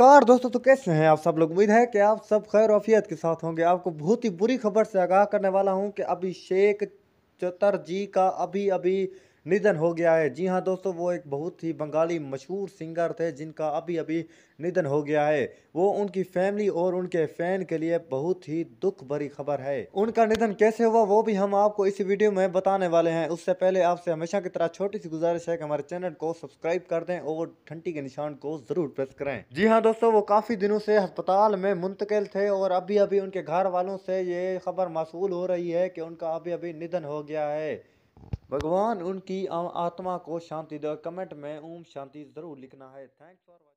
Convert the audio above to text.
car दोस्तों तो कैसे हैं आप सब लोग उम्मीद है कि आप सब खैर वफियत के साथ होंगे आपको बहुत ही बुरी खबर से आगाह करने वाला हूं कि अभिषेक चतर जी का अभी अभी निधन हो गया है जी हाँ दोस्तों वो एक बहुत ही बंगाली मशहूर सिंगर थे जिनका अभी अभी निधन हो गया है वो उनकी फैमिली और उनके फैन के लिए बहुत ही दुख भरी खबर है उनका निधन कैसे हुआ वो भी हम आपको इस वीडियो में बताने वाले हैं उससे पहले आपसे हमेशा की तरह छोटी सी गुजारिश है कि हमारे चैनल को सब्सक्राइब कर दें और घंटी के निशान को जरूर प्रेस करें जी हाँ दोस्तों वो काफी दिनों से अस्पताल में मुंतकिल थे और अभी अभी उनके घर वालों से ये खबर मौसू हो रही है कि उनका अभी अभी निधन हो गया है भगवान उनकी आत्मा को शांति दे कमेंट में ओम शांति ज़रूर लिखना है थैंक्स फॉर